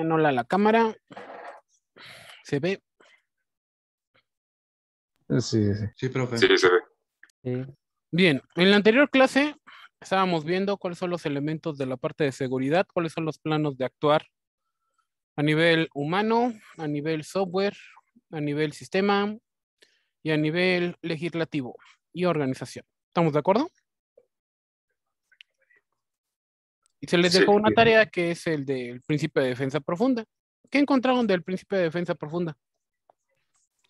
anula la, cámara. ¿Se ve? Sí, sí. Sí, profe. Sí, se ve. Bien, en la anterior clase estábamos viendo cuáles son los elementos de la parte de seguridad, cuáles son los planos de actuar a nivel humano, a nivel software, a nivel sistema y a nivel legislativo y organización. ¿Estamos de acuerdo? Y se les dejó una tarea que es el del príncipe de defensa profunda. ¿Qué encontraron del príncipe de defensa profunda?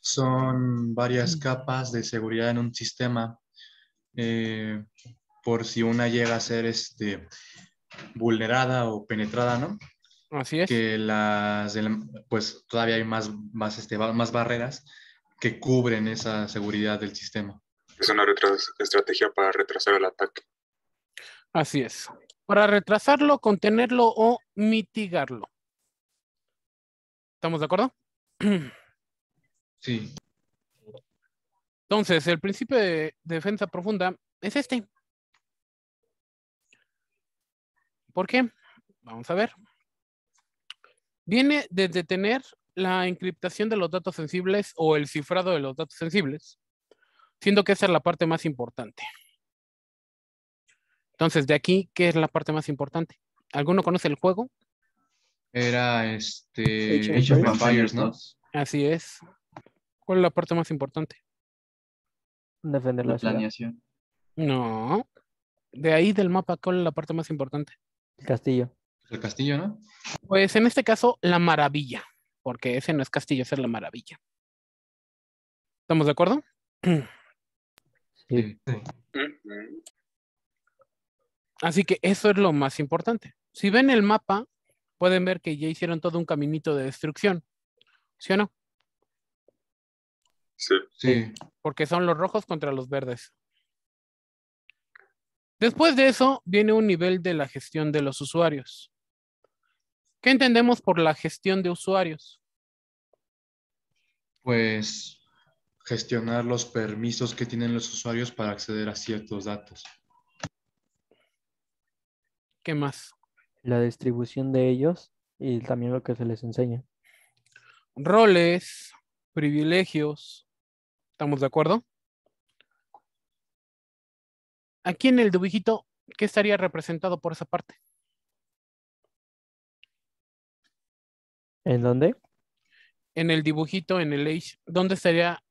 Son varias mm. capas de seguridad en un sistema eh, por si una llega a ser este, vulnerada o penetrada, ¿no? Así es. Que las, pues todavía hay más, más, este, más barreras que cubren esa seguridad del sistema. Es una estrategia para retrasar el ataque. Así es para retrasarlo, contenerlo o mitigarlo. ¿Estamos de acuerdo? Sí. Entonces, el principio de defensa profunda es este. ¿Por qué? Vamos a ver. Viene de detener la encriptación de los datos sensibles o el cifrado de los datos sensibles, siendo que esa es la parte más importante. Entonces, de aquí, ¿qué es la parte más importante? ¿Alguno conoce el juego? Era este Age of Vampires, ¿no? Así es. ¿Cuál es la parte más importante? Defender la, la planeación. No. De ahí del mapa, ¿cuál es la parte más importante? El castillo. Pues el castillo, ¿no? Pues en este caso, la maravilla. Porque ese no es castillo, ese es la maravilla. ¿Estamos de acuerdo? sí. Así que eso es lo más importante. Si ven el mapa, pueden ver que ya hicieron todo un caminito de destrucción. ¿Sí o no? Sí. sí. Porque son los rojos contra los verdes. Después de eso, viene un nivel de la gestión de los usuarios. ¿Qué entendemos por la gestión de usuarios? Pues gestionar los permisos que tienen los usuarios para acceder a ciertos datos. ¿Qué más? La distribución de ellos y también lo que se les enseña. Roles, privilegios. ¿Estamos de acuerdo? Aquí en el dibujito, ¿qué estaría representado por esa parte? ¿En dónde? En el dibujito, en el age, ¿dónde estaría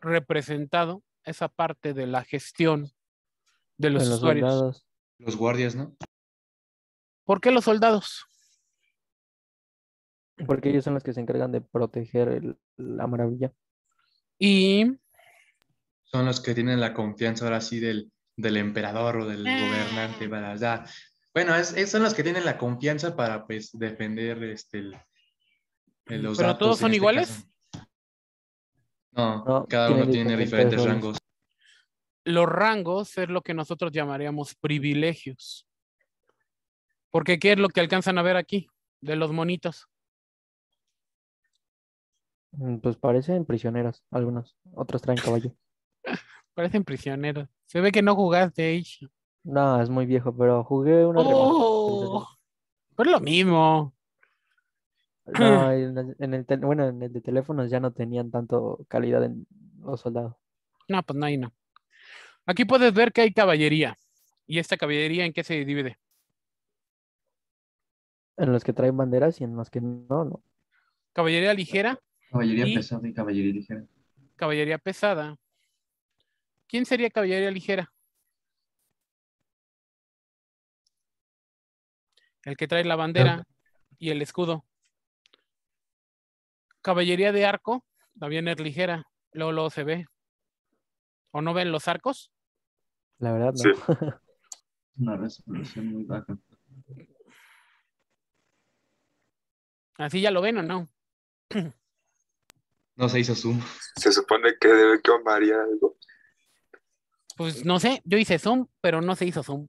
representado esa parte de la gestión de los, usuarios? los guardias, ¿no? ¿Por qué los soldados? Porque ellos son los que se encargan de proteger la maravilla. Y. Son los que tienen la confianza ahora sí del, emperador o del gobernante ah. Bueno, son los que tienen la confianza para pues defender este, el, los ¿Pero todos son este iguales? No, cada uno tiene diferentes rangos. Los rangos es lo que nosotros llamaríamos privilegios. Porque ¿qué es lo que alcanzan a ver aquí de los monitos? Mm, pues parecen prisioneros Algunos Otros traen caballo. parecen prisioneros. Se ve que no jugaste No, es muy viejo, pero jugué una. Oh, pues lo mismo. No, en el bueno, en el de teléfonos ya no tenían tanto calidad en los soldados. No, pues no, hay no. Aquí puedes ver que hay caballería. ¿Y esta caballería en qué se divide? en los que traen banderas y en los que no, ¿no? Caballería ligera. Caballería pesada y caballería ligera. Caballería pesada. ¿Quién sería caballería ligera? El que trae la bandera y el escudo. Caballería de arco también es ligera. Luego, luego se ve. ¿O no ven los arcos? La verdad, no. Una resolución muy baja. ¿Así ya lo ven o no? No se hizo Zoom. Se supone que debe que María algo. Pues no sé, yo hice Zoom, pero no se hizo Zoom.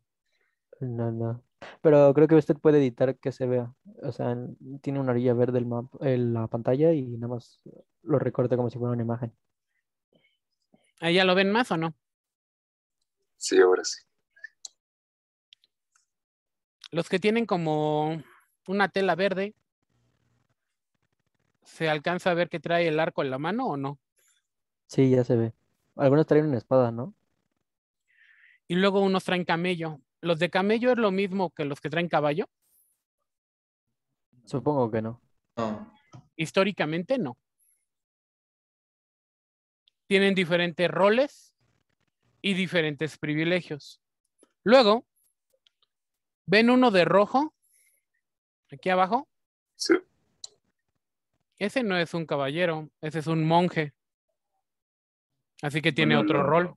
No, no. Pero creo que usted puede editar que se vea. O sea, tiene una orilla verde el la pantalla y nada más lo recorta como si fuera una imagen. ¿Ahí ya lo ven más o no? Sí, ahora sí. Los que tienen como una tela verde ¿se alcanza a ver que trae el arco en la mano o no? Sí, ya se ve. Algunos traen una espada, ¿no? Y luego unos traen camello. ¿Los de camello es lo mismo que los que traen caballo? Supongo que no. Históricamente no. Tienen diferentes roles y diferentes privilegios. Luego, ¿ven uno de rojo? Aquí abajo. Sí. Ese no es un caballero, ese es un monje. Así que tiene otro mm. rol.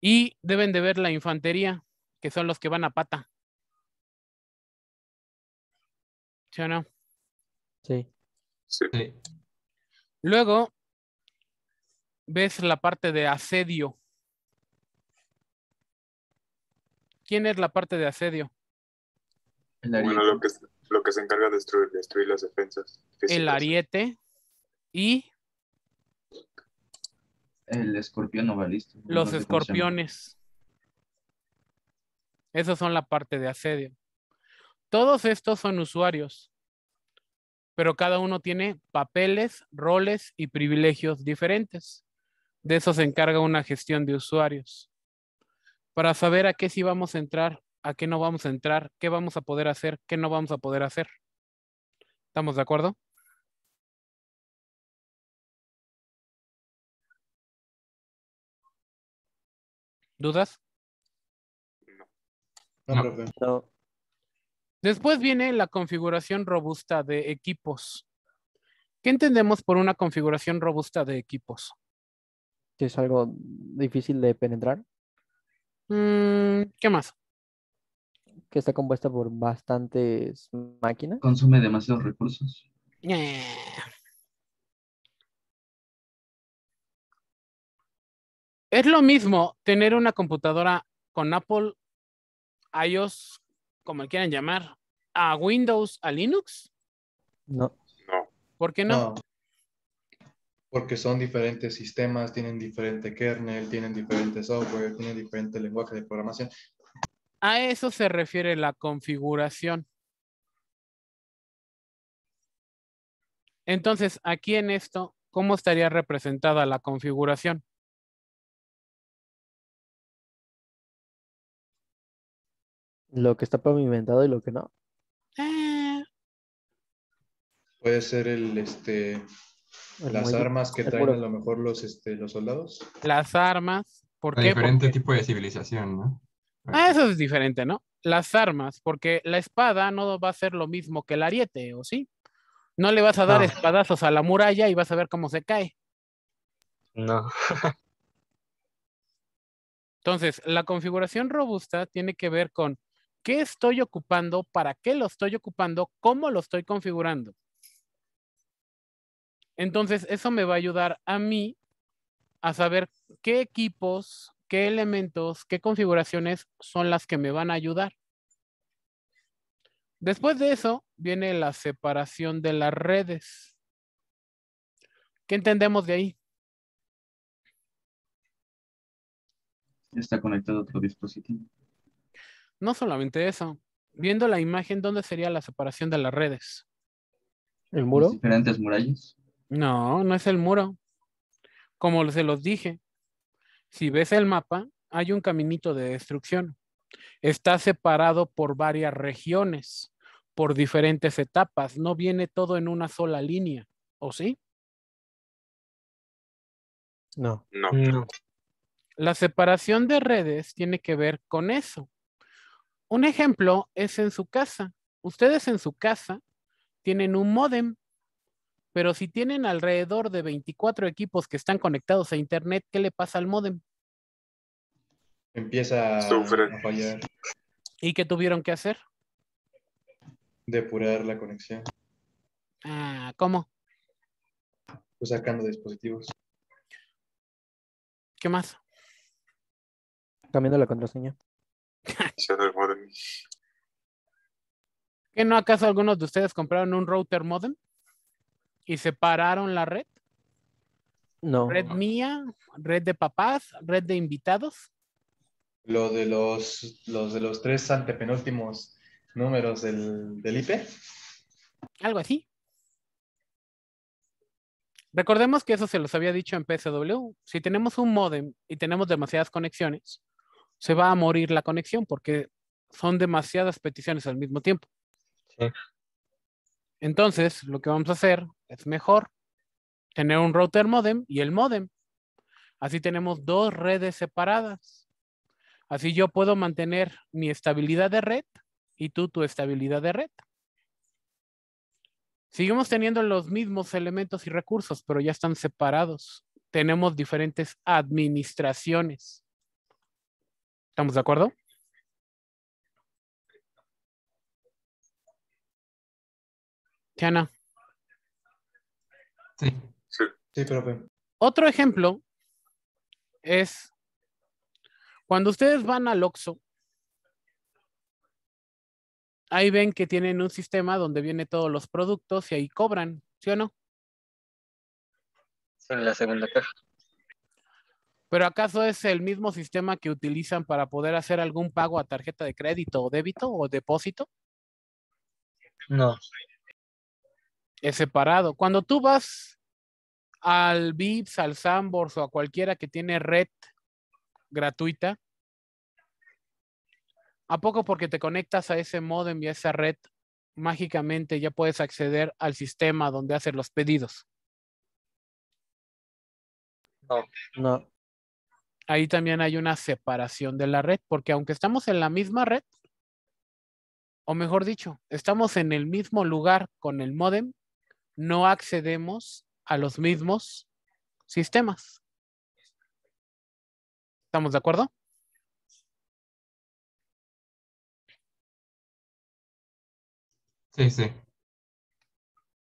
Y deben de ver la infantería, que son los que van a pata. ¿Sí o no? Sí. Luego ves la parte de asedio. ¿Quién es la parte de asedio? Bueno, lo que, lo que se encarga de destruir, destruir las defensas. El ariete y... El escorpión ovalista. Los escorpiones. esas son la parte de asedio. Todos estos son usuarios, pero cada uno tiene papeles, roles y privilegios diferentes. De eso se encarga una gestión de usuarios. Para saber a qué sí vamos a entrar a qué no vamos a entrar, qué vamos a poder hacer, qué no vamos a poder hacer. ¿Estamos de acuerdo? ¿Dudas? No. no. Después viene la configuración robusta de equipos. ¿Qué entendemos por una configuración robusta de equipos? ¿Es algo difícil de penetrar? Mm, ¿Qué más? que está compuesta por bastantes máquinas. Consume demasiados recursos. Eh. Es lo mismo tener una computadora con Apple, iOS, como quieran llamar, a Windows, a Linux? No. No. ¿Por qué no? no. Porque son diferentes sistemas, tienen diferente kernel, tienen diferente software, tienen diferente lenguaje de programación. A eso se refiere la configuración. Entonces, aquí en esto, ¿cómo estaría representada la configuración? Lo que está pavimentado y lo que no. Ah. Puede ser el este las armas que traen a lo mejor los este, los soldados. Las armas, porque diferente tipo de civilización, ¿no? Ah, eso es diferente, ¿no? Las armas, porque la espada no va a ser lo mismo que el ariete, ¿o sí? No le vas a dar espadazos a la muralla y vas a ver cómo se cae. No. Entonces, la configuración robusta tiene que ver con qué estoy ocupando, para qué lo estoy ocupando, cómo lo estoy configurando. Entonces, eso me va a ayudar a mí a saber qué equipos qué elementos, qué configuraciones son las que me van a ayudar. Después de eso viene la separación de las redes. ¿Qué entendemos de ahí? Está conectado a otro dispositivo. No solamente eso. Viendo la imagen, ¿dónde sería la separación de las redes? ¿El muro? diferentes murallas. No, no es el muro. Como se los dije, si ves el mapa, hay un caminito de destrucción. Está separado por varias regiones, por diferentes etapas. No viene todo en una sola línea, ¿o sí? No. No. La separación de redes tiene que ver con eso. Un ejemplo es en su casa. Ustedes en su casa tienen un modem pero si tienen alrededor de 24 equipos que están conectados a Internet, ¿qué le pasa al modem? Empieza a fallar. ¿Y qué tuvieron que hacer? Depurar la conexión. Ah, ¿cómo? Pues sacando dispositivos. ¿Qué más? Cambiando la contraseña. ¿Que no acaso algunos de ustedes compraron un router modem? y separaron la red. No. Red mía, red de papás, red de invitados. Lo de los, los de los tres antepenúltimos números del, IP. Algo así. Recordemos que eso se los había dicho en PSW. Si tenemos un modem y tenemos demasiadas conexiones, se va a morir la conexión porque son demasiadas peticiones al mismo tiempo. Sí. Entonces, lo que vamos a hacer es mejor tener un router modem y el modem. Así tenemos dos redes separadas. Así yo puedo mantener mi estabilidad de red y tú tu estabilidad de red. Seguimos teniendo los mismos elementos y recursos, pero ya están separados. Tenemos diferentes administraciones. ¿Estamos de acuerdo? Tiana. Sí. Sí, Otro ejemplo es cuando ustedes van al Oxxo, ahí ven que tienen un sistema donde viene todos los productos y ahí cobran, ¿sí o no? En la segunda caja. ¿Pero acaso es el mismo sistema que utilizan para poder hacer algún pago a tarjeta de crédito o débito o depósito? No es separado. Cuando tú vas al Vips, al Sambors o a cualquiera que tiene red gratuita, ¿a poco porque te conectas a ese modem y a esa red, mágicamente ya puedes acceder al sistema donde hacen los pedidos? No, no. Ahí también hay una separación de la red, porque aunque estamos en la misma red, o mejor dicho, estamos en el mismo lugar con el modem, no accedemos a los mismos sistemas. ¿Estamos de acuerdo? Sí, sí.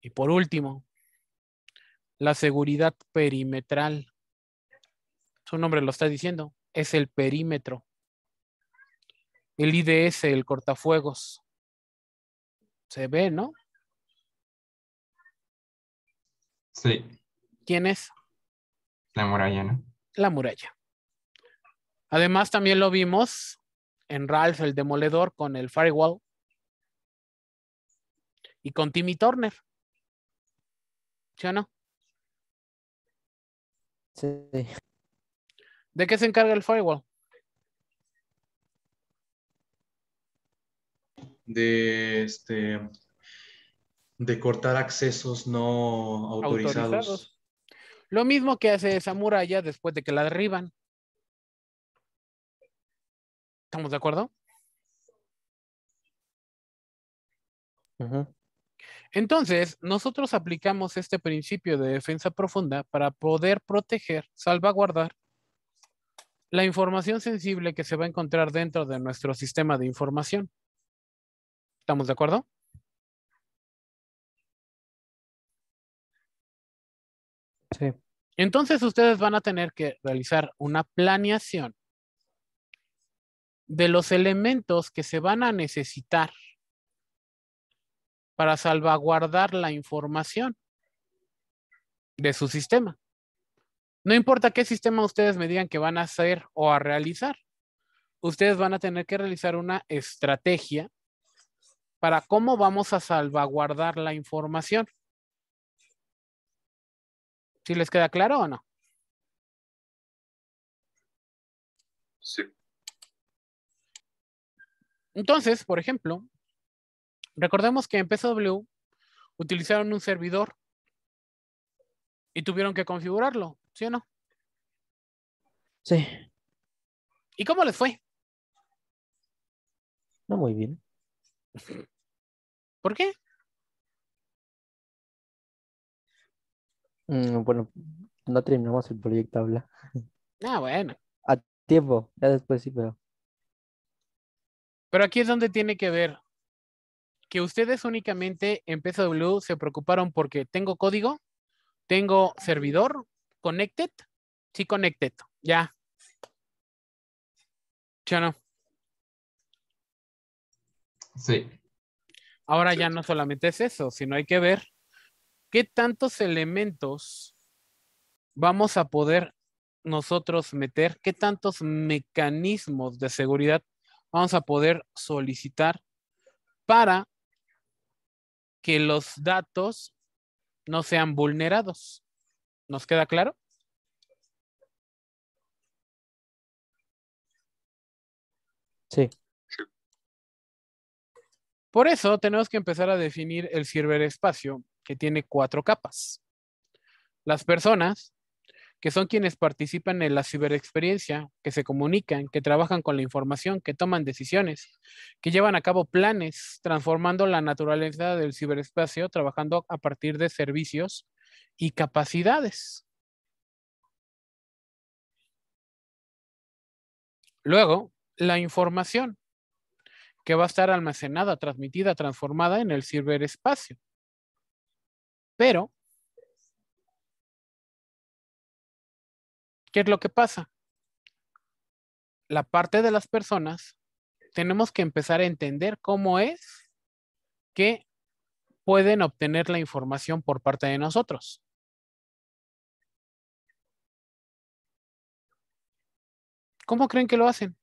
Y por último, la seguridad perimetral. Su nombre lo está diciendo, es el perímetro. El IDS, el cortafuegos. Se ve, ¿no? Sí. ¿Quién es? La muralla, ¿no? La muralla. Además, también lo vimos en Ralph el Demoledor con el Firewall y con Timmy Turner. ¿Sí o no? Sí. ¿De qué se encarga el Firewall? De este de cortar accesos no autorizados. Lo mismo que hace esa muralla después de que la derriban. ¿Estamos de acuerdo? Entonces, nosotros aplicamos este principio de defensa profunda para poder proteger, salvaguardar la información sensible que se va a encontrar dentro de nuestro sistema de información. ¿Estamos de acuerdo? Entonces ustedes van a tener que realizar una planeación de los elementos que se van a necesitar para salvaguardar la información de su sistema. No importa qué sistema ustedes me digan que van a hacer o a realizar, ustedes van a tener que realizar una estrategia para cómo vamos a salvaguardar la información. Si les queda claro o no? Sí. Entonces, por ejemplo, recordemos que en PSW utilizaron un servidor y tuvieron que configurarlo, ¿sí o no? Sí. ¿Y cómo les fue? No muy bien. ¿Por qué? Mm, bueno, no terminamos el proyecto, habla. Ah, bueno. A tiempo, ya después sí, pero. Pero aquí es donde tiene que ver que ustedes únicamente en PSW se preocuparon porque tengo código, tengo servidor, connected, sí connected, ya. Ya no. Sí. Ahora ya no solamente es eso, sino hay que ver ¿Qué tantos elementos vamos a poder nosotros meter? ¿Qué tantos mecanismos de seguridad vamos a poder solicitar para que los datos no sean vulnerados? ¿Nos queda claro? Sí. Por eso tenemos que empezar a definir el ciberespacio que tiene cuatro capas. Las personas, que son quienes participan en la ciberexperiencia, que se comunican, que trabajan con la información, que toman decisiones, que llevan a cabo planes, transformando la naturaleza del ciberespacio, trabajando a partir de servicios y capacidades. Luego, la información, que va a estar almacenada, transmitida, transformada en el ciberespacio. Pero, ¿qué es lo que pasa? La parte de las personas, tenemos que empezar a entender cómo es que pueden obtener la información por parte de nosotros. ¿Cómo creen que lo hacen?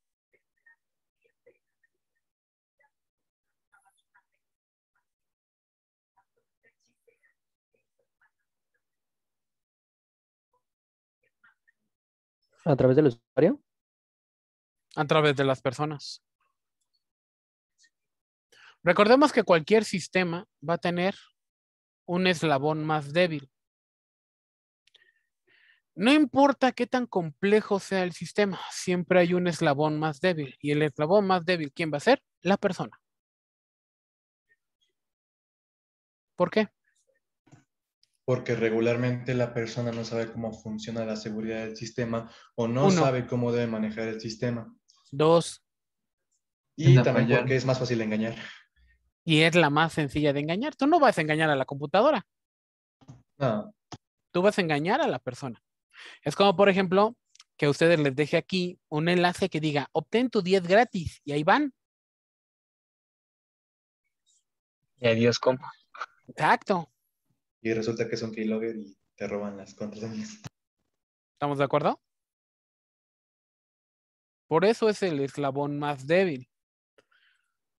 ¿A través del usuario? A través de las personas. Recordemos que cualquier sistema va a tener un eslabón más débil. No importa qué tan complejo sea el sistema, siempre hay un eslabón más débil. Y el eslabón más débil, ¿quién va a ser? La persona. ¿Por qué? porque regularmente la persona no sabe cómo funciona la seguridad del sistema o no sabe cómo debe manejar el sistema. Dos. Y también porque es más fácil de engañar. Y es la más sencilla de engañar. Tú no vas a engañar a la computadora. No. Tú vas a engañar a la persona. Es como, por ejemplo, que a ustedes les deje aquí un enlace que diga, obtén tu 10 gratis y ahí van. Y adiós, compa. Exacto y resulta que son un keylogger y te roban las contraseñas. ¿Estamos de acuerdo? Por eso es el eslabón más débil.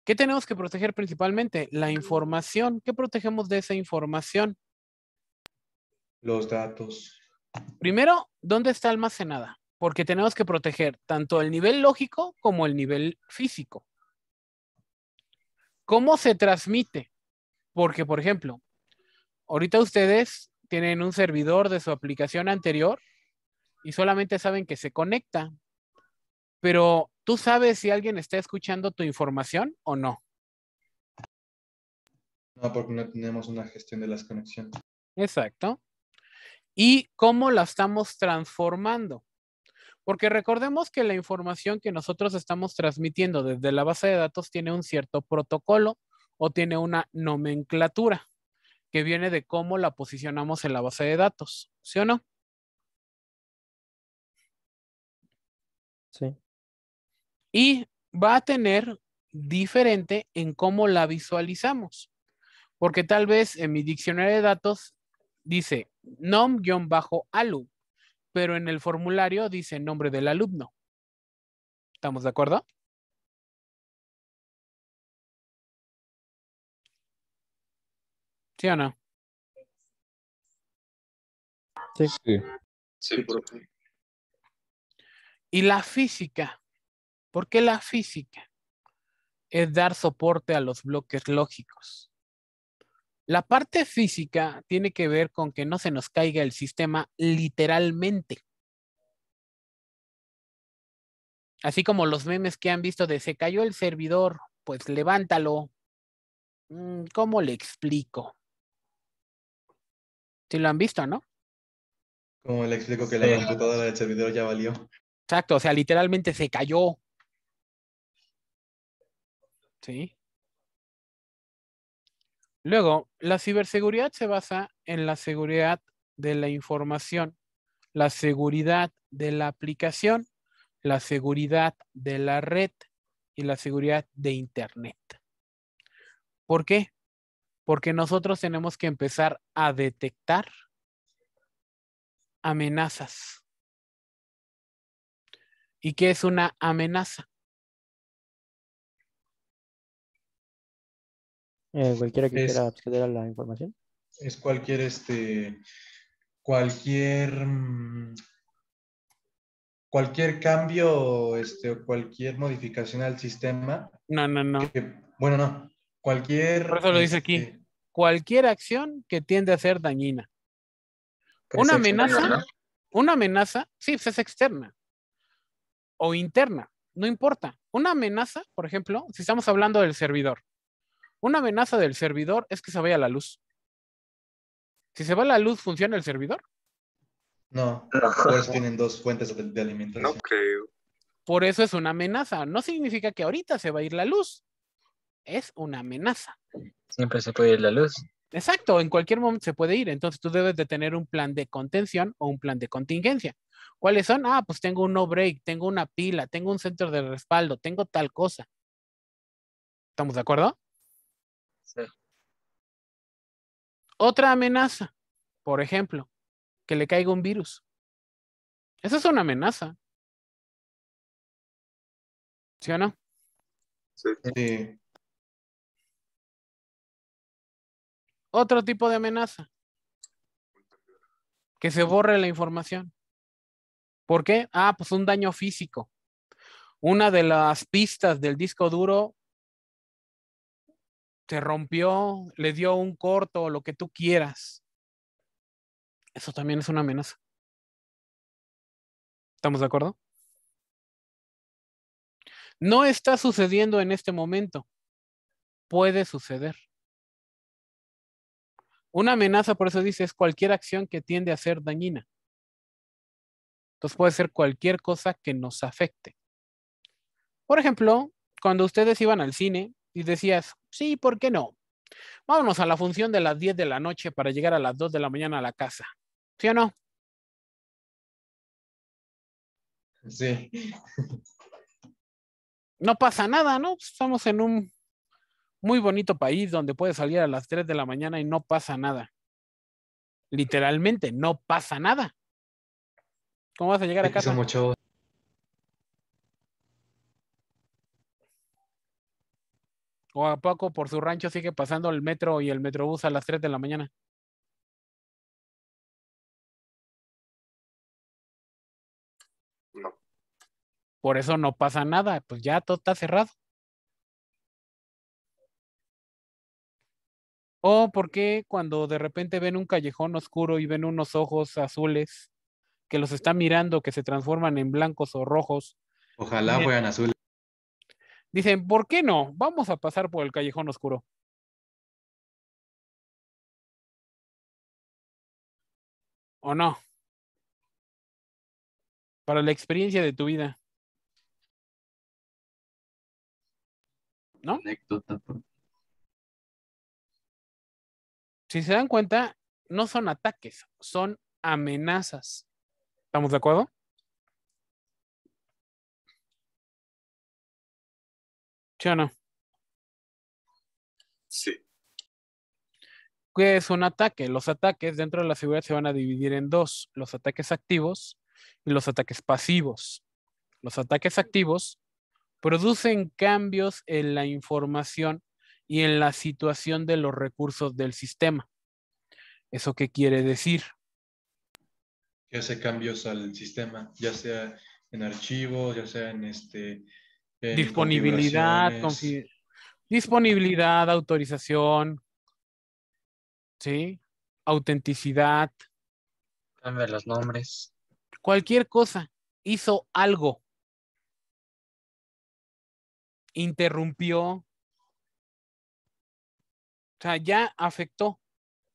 ¿Qué tenemos que proteger principalmente? La información. ¿Qué protegemos de esa información? Los datos. Primero, ¿dónde está almacenada? Porque tenemos que proteger tanto el nivel lógico como el nivel físico. ¿Cómo se transmite? Porque, por ejemplo, Ahorita ustedes tienen un servidor de su aplicación anterior y solamente saben que se conecta, pero ¿tú sabes si alguien está escuchando tu información o no? No, porque no tenemos una gestión de las conexiones. Exacto. ¿Y cómo la estamos transformando? Porque recordemos que la información que nosotros estamos transmitiendo desde la base de datos tiene un cierto protocolo o tiene una nomenclatura que viene de cómo la posicionamos en la base de datos, ¿sí o no? Sí. Y va a tener diferente en cómo la visualizamos. Porque tal vez en mi diccionario de datos dice nom-alum, pero en el formulario dice nombre del alumno. ¿Estamos de acuerdo? no? Sí, sí profe. Y la física. ¿Por qué la física? Es dar soporte a los bloques lógicos. La parte física tiene que ver con que no se nos caiga el sistema literalmente. Así como los memes que han visto de se cayó el servidor, pues levántalo. Mm, ¿Cómo le explico? Si lo han visto, ¿no? Como le explico que la computadora del servidor ya valió. Exacto, o sea, literalmente se cayó. ¿Sí? Luego, la ciberseguridad se basa en la seguridad de la información, la seguridad de la aplicación, la seguridad de la red y la seguridad de Internet. ¿Por qué? porque nosotros tenemos que empezar a detectar amenazas. ¿Y qué es una amenaza? Eh, cualquiera que quiera acceder a la información. Es cualquier este cualquier mm, cualquier cambio este cualquier modificación al sistema. No, no, no. bueno, no. Cualquier. eso lo dice aquí. Este, cualquier acción que tiende a ser dañina. Pues una amenaza, una amenaza, sí, pues es externa o interna, no importa. Una amenaza, por ejemplo, si estamos hablando del servidor, una amenaza del servidor es que se vaya la luz. Si se va la luz, ¿funciona el servidor? No, pues tienen dos fuentes de, alimentación. No creo. Por eso es una amenaza. No significa que ahorita se va a ir la luz, es una amenaza. Siempre se puede ir la luz. Exacto, en cualquier momento se puede ir. Entonces tú debes de tener un plan de contención o un plan de contingencia. ¿Cuáles son? Ah, pues tengo un no break, tengo una pila, tengo un centro de respaldo, tengo tal cosa. ¿Estamos de acuerdo? Sí. Otra amenaza, por ejemplo, que le caiga un virus. Esa es una amenaza. ¿Sí o no? Sí. sí. Otro tipo de amenaza. Que se borre la información. ¿Por qué? Ah, pues un daño físico. Una de las pistas del disco duro se rompió, le dio un corto, o lo que tú quieras. Eso también es una amenaza. ¿Estamos de acuerdo? No está sucediendo en este momento. Puede suceder. Una amenaza, por eso dice, es cualquier acción que tiende a ser dañina. Entonces puede ser cualquier cosa que nos afecte. Por ejemplo, cuando ustedes iban al cine y decías, sí, ¿por qué no? Vámonos a la función de las 10 de la noche para llegar a las 2 de la mañana a la casa. ¿Sí o no? Sí. No pasa nada, ¿no? Estamos en un muy bonito país donde puedes salir a las 3 de la mañana y no pasa nada. Literalmente, no pasa nada. ¿Cómo vas a llegar a casa? ¿O a poco por su rancho sigue pasando el metro y el metrobús a las 3 de la mañana? No. Por eso no pasa nada, pues ya todo está cerrado. O por qué cuando de repente ven un callejón oscuro y ven unos ojos azules que los están mirando, que se transforman en blancos o rojos. Ojalá fueran azules. Dicen, ¿por qué no? Vamos a pasar por el callejón oscuro. ¿O no? Para la experiencia de tu vida. ¿No? Anécdota si se dan cuenta, no son ataques, son amenazas. ¿Estamos de acuerdo? ¿Sí o no? Sí. ¿Qué es un ataque? Los ataques dentro de la seguridad se van a dividir en dos, los ataques activos y los ataques pasivos. Los ataques activos producen cambios en la información y en la situación de los recursos del sistema. ¿Eso qué quiere decir? Que hace cambios al sistema, ya sea en archivos, ya sea en este... disponibilidad, disponibilidad, autorización, ¿sí? Autenticidad. Cambia los nombres. Cualquier cosa. Hizo algo. Interrumpió sea, ya afectó.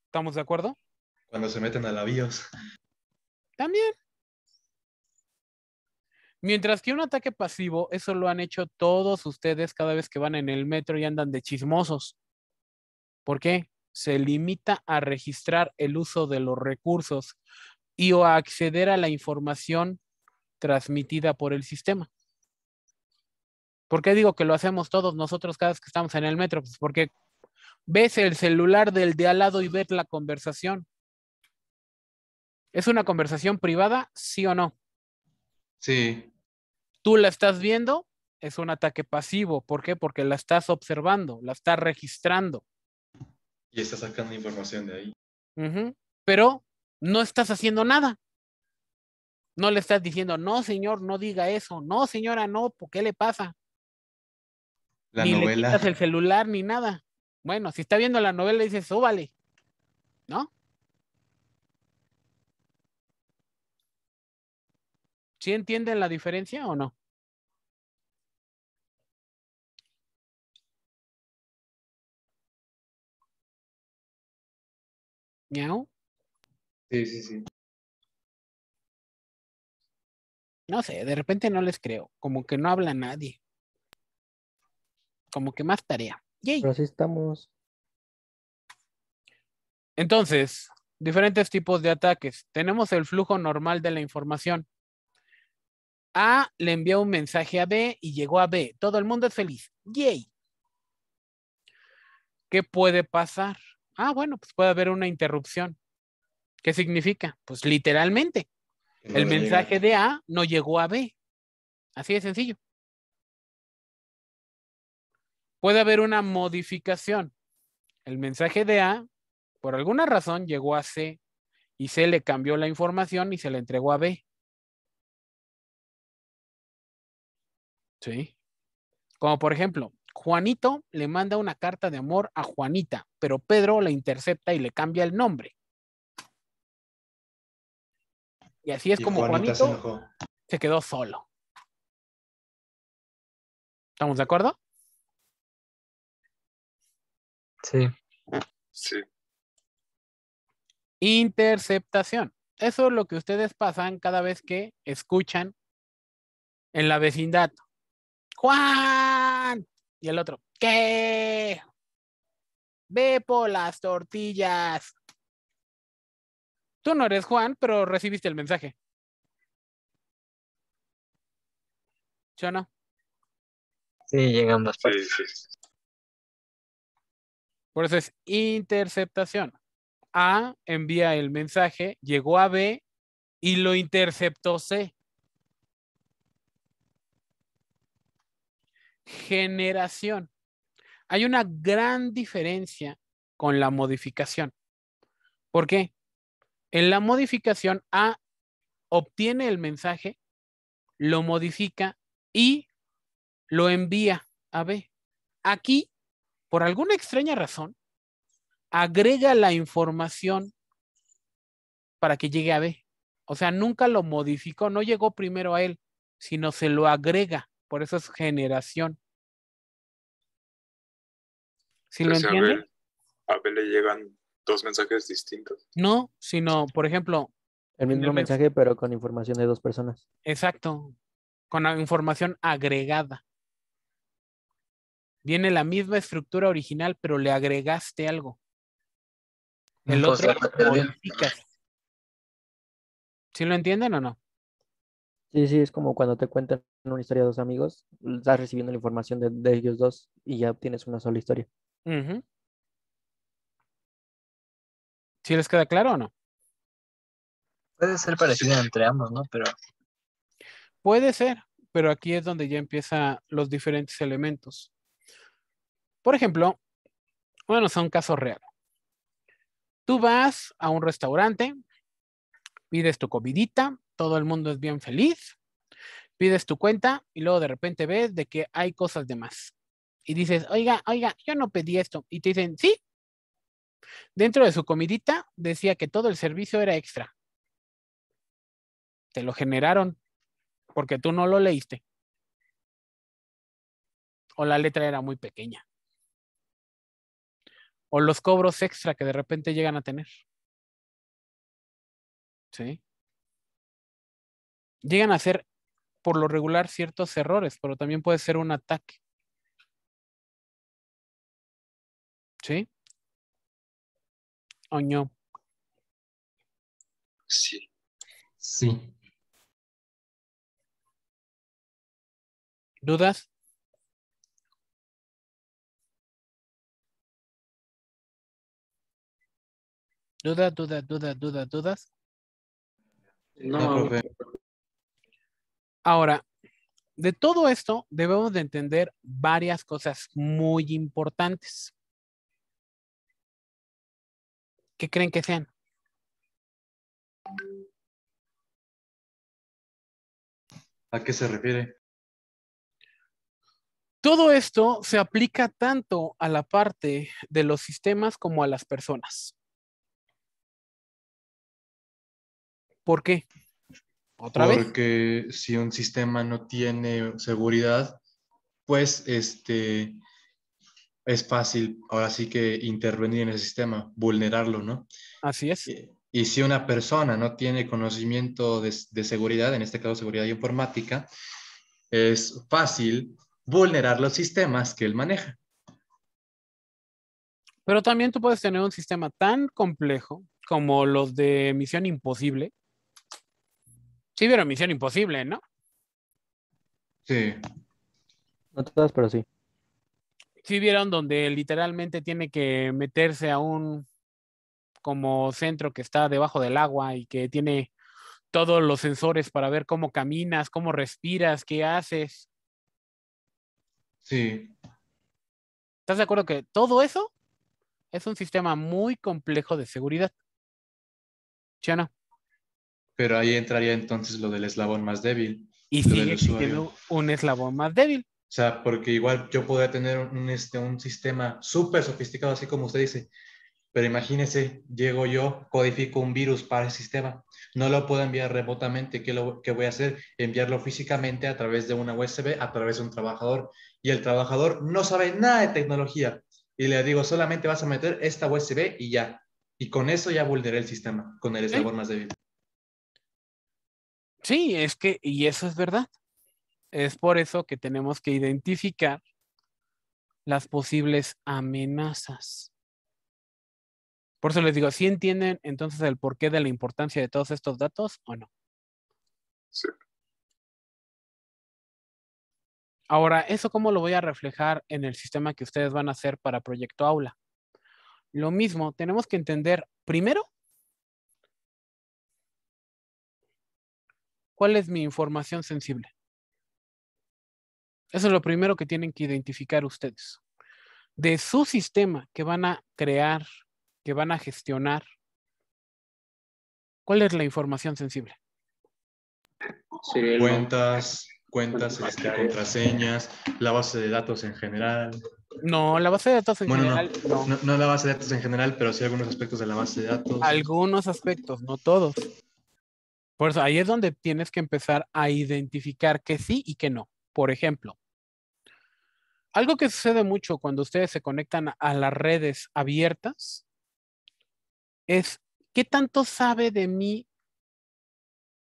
¿Estamos de acuerdo? Cuando se meten a la También. Mientras que un ataque pasivo, eso lo han hecho todos ustedes cada vez que van en el metro y andan de chismosos. ¿Por qué? Se limita a registrar el uso de los recursos y o a acceder a la información transmitida por el sistema. ¿Por qué digo que lo hacemos todos nosotros cada vez que estamos en el metro? Pues porque ves el celular del de al lado y ves la conversación. ¿Es una conversación privada, sí o no? Sí. Tú la estás viendo, es un ataque pasivo. ¿Por qué? Porque la estás observando, la estás registrando. Y estás sacando información de ahí. Pero no estás haciendo nada. No le estás diciendo, no, señor, no diga eso. No, señora, no, ¿por qué le pasa? La ni novela. le quitas el celular ni nada. Bueno, si está viendo la novela, dice, súbale, ¿no? ¿Sí entienden la diferencia o no? ¿Miau? Sí, sí, sí. No sé, de repente no les creo, como que no habla nadie. Como que más tarea estamos. Entonces, diferentes tipos de ataques. Tenemos el flujo normal de la información. A le envió un mensaje a B y llegó a B. Todo el mundo es feliz. Yay. ¿Qué puede pasar? Ah, bueno, pues puede haber una interrupción. ¿Qué significa? Pues literalmente. el mensaje de A no llegó a B. Así de sencillo puede haber una modificación. El mensaje de A, por alguna razón, llegó a C y C le cambió la información y se la entregó a B. ¿Sí? Como por ejemplo, Juanito le manda una carta de amor a Juanita, pero Pedro la intercepta y le cambia el nombre. Y así es como Juanito se, quedó solo. ¿Estamos de acuerdo? Sí. Sí. Interceptación. Eso es lo que ustedes pasan cada vez que escuchan en la vecindad. Juan. Y el otro. ¿Qué? Ve por las tortillas. Tú no eres Juan, pero recibiste el mensaje. ¿Yo no? Sí, llegamos. Sí, sí. Por eso es interceptación. A envía el mensaje, llegó a B y lo interceptó C. Generación. Hay una gran diferencia con la modificación. ¿Por qué? En la modificación A obtiene el mensaje, lo modifica y lo envía a B. Aquí por alguna extraña razón, agrega la información para que llegue a B. O sea, nunca lo modificó, no llegó primero a él, sino se lo agrega. Por eso es generación. Si lo pues, entienden? A B, le llegan dos mensajes distintos. No, sino, por ejemplo. El mismo mensaje, pero con información de dos personas. Exacto. Con información agregada. Viene la misma estructura original, pero le agregaste algo. El otro modificas. ¿Sí lo entienden o no? Sí, sí, es como cuando te cuentan una historia de dos amigos, estás recibiendo la información de, ellos dos y ya tienes una sola historia. ¿Sí les queda claro o no? Puede ser parecido entre ambos, ¿no? Pero. Puede ser, pero aquí es donde ya empiezan los diferentes elementos. Por ejemplo, bueno, son un caso real. Tú vas a un restaurante, pides tu comidita, todo el mundo es bien feliz, pides tu cuenta y luego de repente ves de que hay cosas de más. Y dices, oiga, oiga, yo no pedí esto. Y te dicen, sí. Dentro de su comidita decía que todo el servicio era extra. Te lo generaron porque tú no lo leíste. O la letra era muy pequeña o los cobros extra que de repente llegan a tener. ¿Sí? Llegan a hacer por lo regular ciertos errores, pero también puede ser un ataque. ¿Sí? oño Sí. Sí. ¿Dudas? Duda, duda, duda, dudas, dudas. No, no Ahora, de todo esto debemos de entender varias cosas muy importantes. ¿Qué creen que sean? ¿A qué se refiere? Todo esto se aplica tanto a la parte de los sistemas como a las personas. ¿Por qué? ¿Otra Porque si un sistema no tiene seguridad, pues este, es fácil ahora sí que intervenir en el sistema, vulnerarlo, ¿no? Así es. Y, si una persona no tiene conocimiento de, de, seguridad, en este caso seguridad informática, es fácil vulnerar los sistemas que él maneja. Pero también tú puedes tener un sistema tan complejo como los de Misión Imposible, Sí, vieron Misión Imposible, ¿no? Sí. No todas, pero sí. Sí vieron donde literalmente tiene que meterse a un como centro que está debajo del agua y que tiene todos los sensores para ver cómo caminas, cómo respiras, qué haces. Sí. ¿Estás de acuerdo que todo eso es un sistema muy complejo de seguridad? ¿Sí pero ahí entraría entonces lo del eslabón más débil. Y sigue existiendo un eslabón más débil. O sea, porque igual yo podría tener un, este, un sistema súper sofisticado, así como usted dice, pero imagínese, llego yo, codifico un virus para el sistema, no lo puedo enviar remotamente, ¿qué, lo, qué voy a hacer? Enviarlo físicamente a través de una USB, a través de un trabajador, y el trabajador no sabe nada de tecnología, y le digo, solamente vas a meter esta USB y ya, y con eso ya vulneré el sistema, con el eslabón más débil. Sí, es que, y eso es verdad. Es por eso que tenemos que identificar las posibles amenazas. Por eso les digo, ¿sí entienden entonces el porqué de la importancia de todos estos datos o no? Sí. Ahora, ¿eso cómo lo voy a reflejar en el sistema que ustedes van a hacer para Proyecto Aula? Lo mismo, tenemos que entender primero ¿Cuál es mi información sensible? Eso es lo primero que tienen que identificar ustedes. De su sistema que van a crear, que van a gestionar, ¿cuál es la información sensible? Cuentas, cuentas, este, contraseñas, la base de datos en general. No, la base de datos en general. no, no la base de datos en general, pero sí algunos aspectos de la base de datos. Algunos aspectos, no todos. Por eso ahí es donde tienes que empezar a identificar que sí y que no. Por ejemplo, algo que sucede mucho cuando ustedes se conectan a las redes abiertas es qué tanto sabe de mí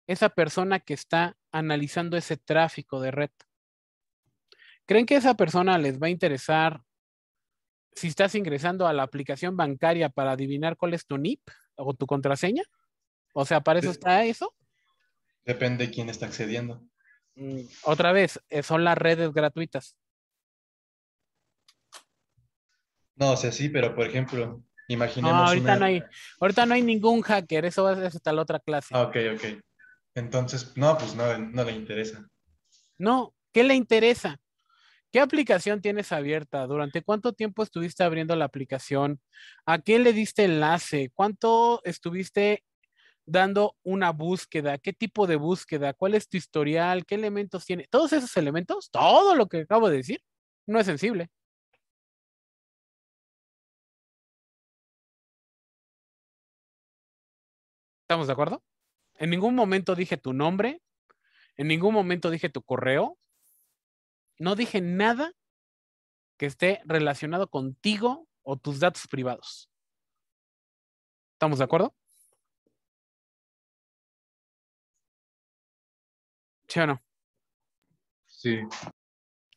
esa persona que está analizando ese tráfico de red. ¿Creen que esa persona les va a interesar si estás ingresando a la aplicación bancaria para adivinar cuál es tu NIP o tu contraseña? O sea, ¿para eso está eso? Depende de quién está accediendo. Mm, otra vez, eh, son las redes gratuitas. No, o sea, sí, pero por ejemplo, imaginemos. No, ahorita, no hay, ahorita no hay ningún hacker, eso va hasta la otra clase. Ah, ok, ok. Entonces, no, pues no, no le interesa. No, ¿qué le interesa? ¿Qué aplicación tienes abierta? ¿Durante cuánto tiempo estuviste abriendo la aplicación? ¿A qué le diste enlace? ¿Cuánto estuviste dando una búsqueda, qué tipo de búsqueda, cuál es tu historial, qué elementos tiene. Todos esos elementos, todo lo que acabo de decir, no es sensible. ¿Estamos de acuerdo? En ningún momento dije tu nombre, en ningún momento dije tu correo, no dije nada que esté relacionado contigo o tus datos privados. ¿Estamos de acuerdo? ¿Sí no? Sí.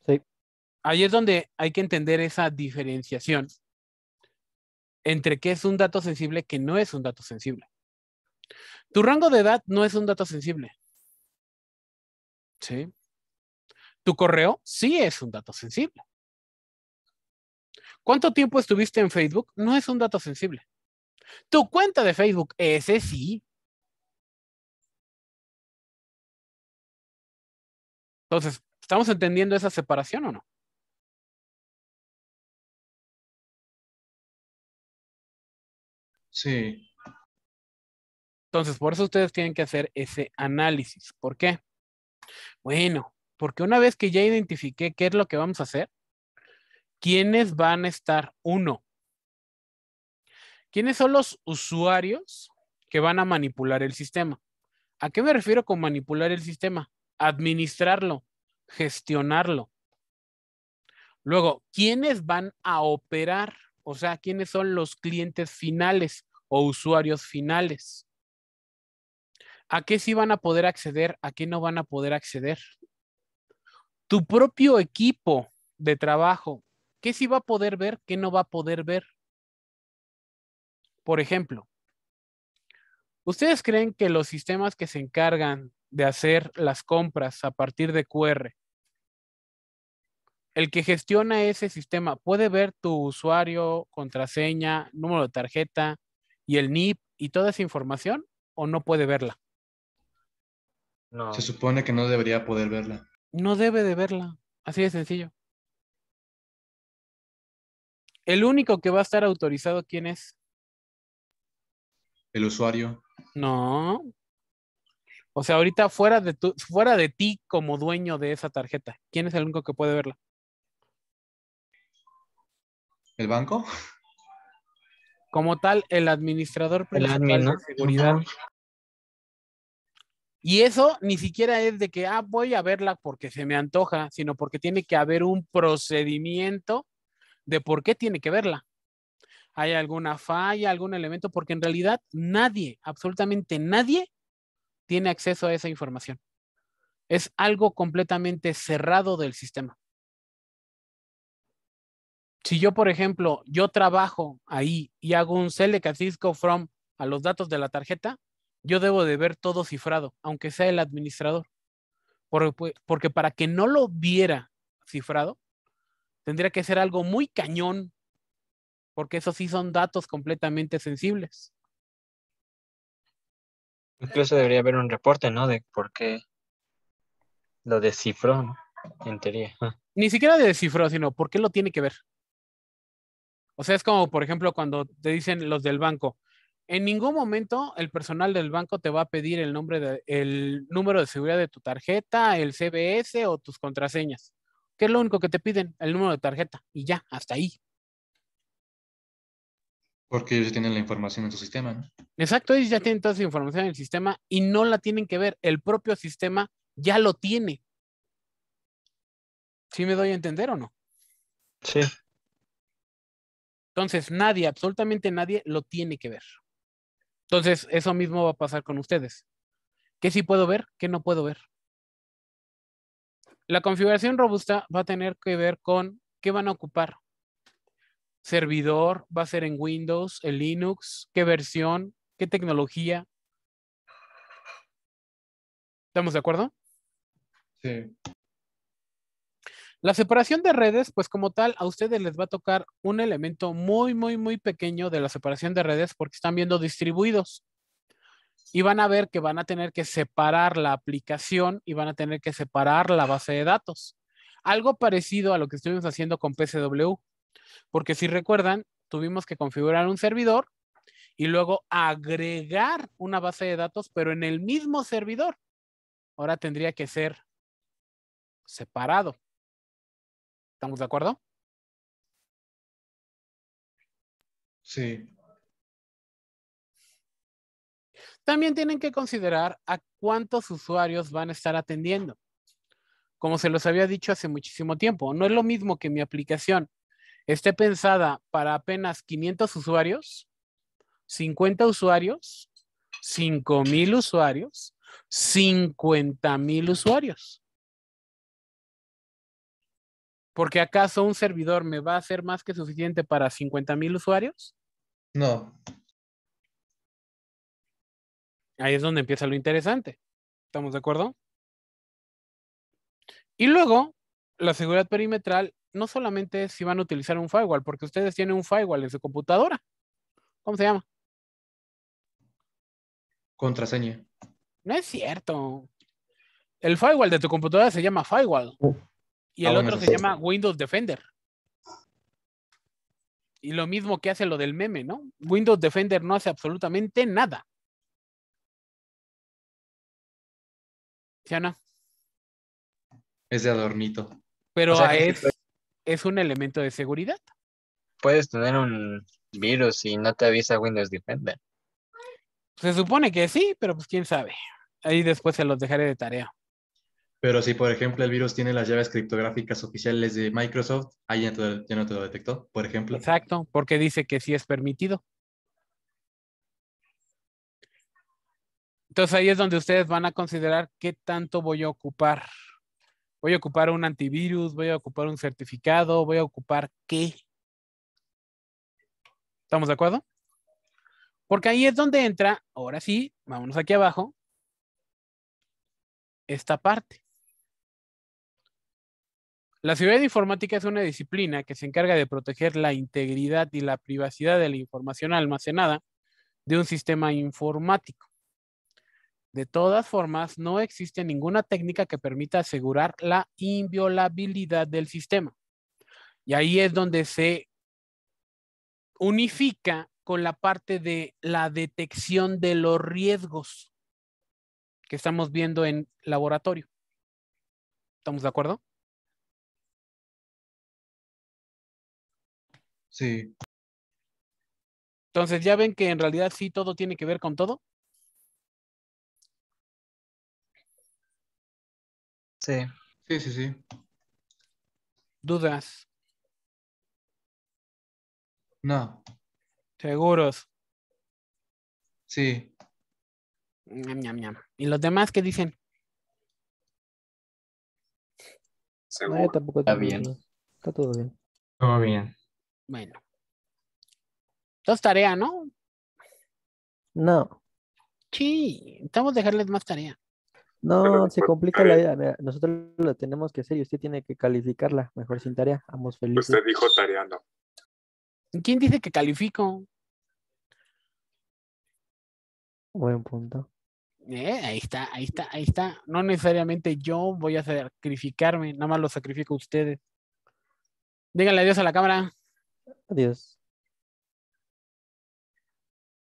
Sí. Ahí es donde hay que entender esa diferenciación entre qué es un dato sensible que no es un dato sensible. Tu rango de edad no es un dato sensible. ¿Sí? Tu correo sí es un dato sensible. ¿Cuánto tiempo estuviste en Facebook? No es un dato sensible. Tu cuenta de Facebook, ese sí Entonces, ¿estamos entendiendo esa separación o no? Sí. Entonces, por eso ustedes tienen que hacer ese análisis. ¿Por qué? Bueno, porque una vez que ya identifiqué qué es lo que vamos a hacer, ¿quiénes van a estar? Uno. ¿Quiénes son los usuarios que van a manipular el sistema? ¿A qué me refiero con manipular el sistema? administrarlo, gestionarlo. Luego, ¿quiénes van a operar? O sea, ¿quiénes son los clientes finales o usuarios finales? ¿A qué sí van a poder acceder? ¿A qué no van a poder acceder? Tu propio equipo de trabajo, ¿qué sí va a poder ver? ¿Qué no va a poder ver? Por ejemplo, ¿ustedes creen que los sistemas que se encargan de hacer las compras a partir de QR. El que gestiona ese sistema puede ver tu usuario, contraseña, número de tarjeta y el NIP y toda esa información o no puede verla. No. Se supone que no debería poder verla. No debe de verla. Así de sencillo. El único que va a estar autorizado, ¿quién es? El usuario. No, o sea, ahorita fuera de, tu, fuera de ti como dueño de esa tarjeta, ¿quién es el único que puede verla? ¿El banco? Como tal, el administrador principal el de seguridad. Y eso ni siquiera es de que, ah, voy a verla porque se me antoja, sino porque tiene que haber un procedimiento de por qué tiene que verla. ¿Hay alguna falla, algún elemento? Porque en realidad nadie, absolutamente nadie, tiene acceso a esa información. Es algo completamente cerrado del sistema. Si yo, por ejemplo, yo trabajo ahí y hago un select a Cisco from a los datos de la tarjeta, yo debo de ver todo cifrado, aunque sea el administrador. Pues, porque para que no lo viera cifrado, tendría que ser algo muy cañón, porque eso sí son datos completamente sensibles. Incluso debería haber un reporte, ¿no? De por qué lo descifró, ¿no? En teoría. Ni siquiera descifró, sino por qué lo tiene que ver. O sea, es como, por ejemplo, cuando te dicen los del banco, en ningún momento el personal del banco te va a pedir el nombre de, el número de seguridad de tu tarjeta, el CBS o tus contraseñas. ¿Qué es lo único que te piden? El número de tarjeta y ya, hasta ahí. Porque ellos ya tienen la información en su sistema, Exacto, ellos ya tienen toda esa información en el sistema y no la tienen que ver. El propio sistema ya lo tiene. ¿Sí me doy a entender o no? Sí. Entonces, nadie, absolutamente nadie, lo tiene que ver. Entonces, eso mismo va a pasar con ustedes. ¿Qué sí puedo ver? ¿Qué no puedo ver? La configuración robusta va a tener que ver con qué van a ocupar, servidor va a ser en Windows, en Linux, qué versión, qué tecnología. ¿Estamos de acuerdo? Sí. La separación de redes, pues como tal, a ustedes les va a tocar un elemento muy, muy, muy pequeño de la separación de redes porque están viendo distribuidos. Y van a ver que van a tener que separar la aplicación y van a tener que separar la base de datos. Algo parecido a lo que estuvimos haciendo con PCW. Porque si recuerdan, tuvimos que configurar un servidor y luego agregar una base de datos, pero en el mismo servidor. Ahora tendría que ser separado. ¿Estamos de acuerdo? Sí. También tienen que considerar a cuántos usuarios van a estar atendiendo. Como se los había dicho hace muchísimo tiempo, no es lo mismo que mi aplicación esté pensada para apenas 500 usuarios, 50 usuarios, 5,000 usuarios, 50,000 usuarios. Porque acaso un servidor me va a ser más que suficiente para 50,000 usuarios? No. Ahí es donde empieza lo interesante. ¿Estamos de acuerdo? Y luego, la seguridad perimetral no solamente si van a utilizar un firewall, porque ustedes tienen un firewall en su computadora. ¿Cómo se llama? Contraseña. No es cierto. El firewall de tu computadora se llama firewall. Oh. y el ah, otro se llama Windows Defender. Y lo mismo que hace lo del meme, ¿no? Windows Defender no hace absolutamente nada. ¿Sí Es de adornito. Pero a es un elemento de seguridad. Puedes tener un virus y no te avisa Windows Defender. Se supone que sí, pero pues quién sabe. Ahí después se los dejaré de tarea. Pero si, por ejemplo, el virus tiene las llaves criptográficas oficiales de Microsoft, ahí ya, ya no te lo detectó, por ejemplo. Exacto, porque dice que sí es permitido. Entonces ahí es donde ustedes van a considerar qué tanto voy a ocupar voy a ocupar un antivirus, voy a ocupar un certificado, voy a ocupar qué. ¿Estamos de acuerdo? Porque ahí es donde entra, ahora sí, vámonos aquí abajo, esta parte. La seguridad informática es una disciplina que se encarga de proteger la integridad y la privacidad de la información almacenada de un sistema informático. De todas formas, no existe ninguna técnica que permita asegurar la inviolabilidad del sistema. Y ahí es donde se unifica con la parte de la detección de los riesgos que estamos viendo en laboratorio. ¿Estamos de acuerdo? Sí. Entonces, ¿ya ven que en realidad sí todo tiene que ver con todo? Sí. Sí, sí, ¿Dudas? No. ¿Seguros? Sí. ¿Y los demás qué dicen? tampoco está bien. Está todo bien. Todo bien. Bueno. Dos tareas, ¿no? No. Sí, estamos dejarles más tarea. No, se complica la vida. nosotros lo tenemos que hacer y usted tiene que calificarla. Mejor sin tarea. Ambos felices. Usted dijo tarea, no. ¿Quién dice que califico? Buen punto. Eh, ahí está, ahí está, ahí está. No necesariamente yo voy a sacrificarme, nada más lo sacrifico a ustedes. Díganle adiós a la cámara. Adiós.